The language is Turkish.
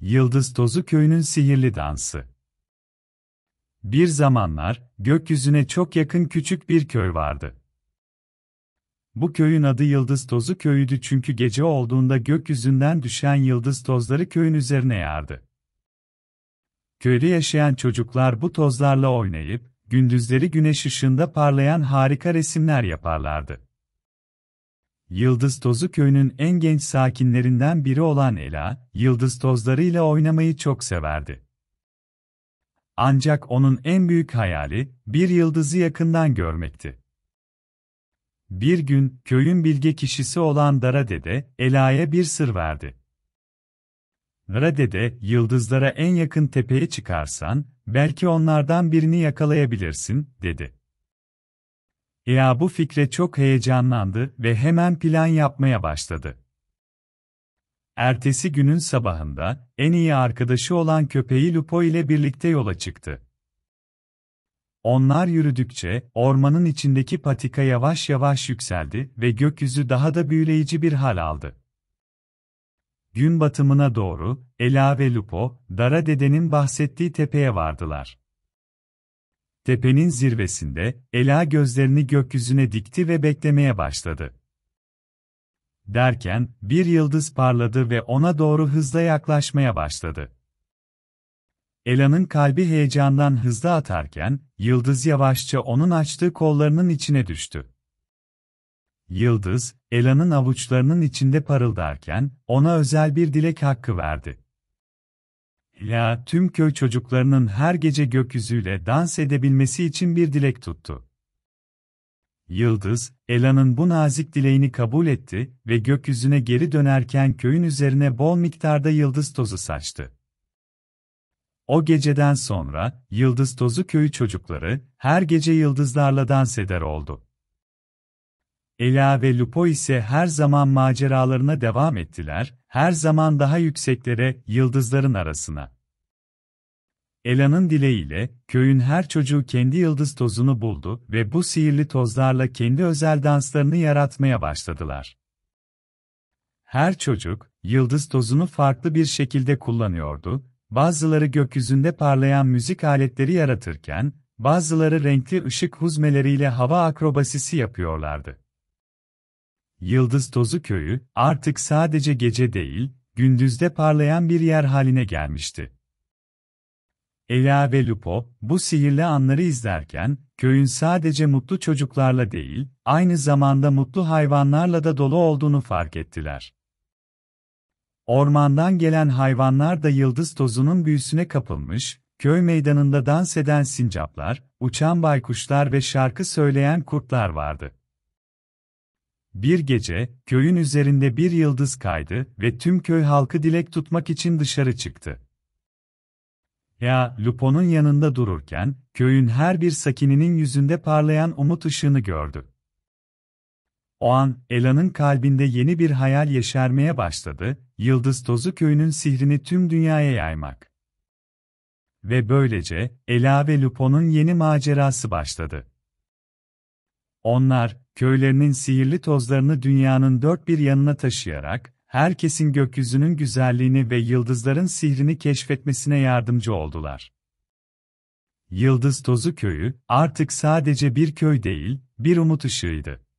Yıldız Tozu Köyü'nün sihirli dansı. Bir zamanlar gökyüzüne çok yakın küçük bir köy vardı. Bu köyün adı Yıldız Tozu Köyüydü çünkü gece olduğunda gökyüzünden düşen yıldız tozları köyün üzerine yağardı. Köyde yaşayan çocuklar bu tozlarla oynayıp gündüzleri güneş ışığında parlayan harika resimler yaparlardı. Yıldız Tozu köyünün en genç sakinlerinden biri olan Ela, yıldız tozlarıyla oynamayı çok severdi. Ancak onun en büyük hayali, bir yıldızı yakından görmekti. Bir gün, köyün bilge kişisi olan Dara Dede, Ela'ya bir sır verdi. Dara Dede, yıldızlara en yakın tepeye çıkarsan, belki onlardan birini yakalayabilirsin, dedi. Ea bu fikre çok heyecanlandı ve hemen plan yapmaya başladı. Ertesi günün sabahında, en iyi arkadaşı olan köpeği Lupo ile birlikte yola çıktı. Onlar yürüdükçe, ormanın içindeki patika yavaş yavaş yükseldi ve gökyüzü daha da büyüleyici bir hal aldı. Gün batımına doğru, Ela ve Lupo, Dara dedenin bahsettiği tepeye vardılar. Tepenin zirvesinde, Ela gözlerini gökyüzüne dikti ve beklemeye başladı. Derken, bir yıldız parladı ve ona doğru hızla yaklaşmaya başladı. Ela'nın kalbi heyecandan hızla atarken, yıldız yavaşça onun açtığı kollarının içine düştü. Yıldız, Ela'nın avuçlarının içinde parıldarken, ona özel bir dilek hakkı verdi ya tüm köy çocuklarının her gece gökyüzüyle dans edebilmesi için bir dilek tuttu. Yıldız, Ela'nın bu nazik dileğini kabul etti ve gökyüzüne geri dönerken köyün üzerine bol miktarda yıldız tozu saçtı. O geceden sonra, yıldız tozu köyü çocukları, her gece yıldızlarla dans eder oldu. Ela ve Lupo ise her zaman maceralarına devam ettiler, her zaman daha yükseklere, yıldızların arasına. Ela'nın dileğiyle, köyün her çocuğu kendi yıldız tozunu buldu ve bu sihirli tozlarla kendi özel danslarını yaratmaya başladılar. Her çocuk, yıldız tozunu farklı bir şekilde kullanıyordu, bazıları gökyüzünde parlayan müzik aletleri yaratırken, bazıları renkli ışık huzmeleriyle hava akrobasisi yapıyorlardı. Yıldız Tozu Köyü, artık sadece gece değil, gündüzde parlayan bir yer haline gelmişti. Ela ve Lupo, bu sihirli anları izlerken, köyün sadece mutlu çocuklarla değil, aynı zamanda mutlu hayvanlarla da dolu olduğunu fark ettiler. Ormandan gelen hayvanlar da yıldız tozunun büyüsüne kapılmış, köy meydanında dans eden sincaplar, uçan baykuşlar ve şarkı söyleyen kurtlar vardı. Bir gece, köyün üzerinde bir yıldız kaydı ve tüm köy halkı dilek tutmak için dışarı çıktı. Ya, Lupo'nun yanında dururken, köyün her bir sakininin yüzünde parlayan umut ışığını gördü. O an, Ela'nın kalbinde yeni bir hayal yeşermeye başladı, yıldız tozu köyünün sihrini tüm dünyaya yaymak. Ve böylece, Ela ve Lupo'nun yeni macerası başladı. Onlar, köylerinin sihirli tozlarını dünyanın dört bir yanına taşıyarak, herkesin gökyüzünün güzelliğini ve yıldızların sihrini keşfetmesine yardımcı oldular. Yıldız Tozu Köyü, artık sadece bir köy değil, bir umut ışığıydı.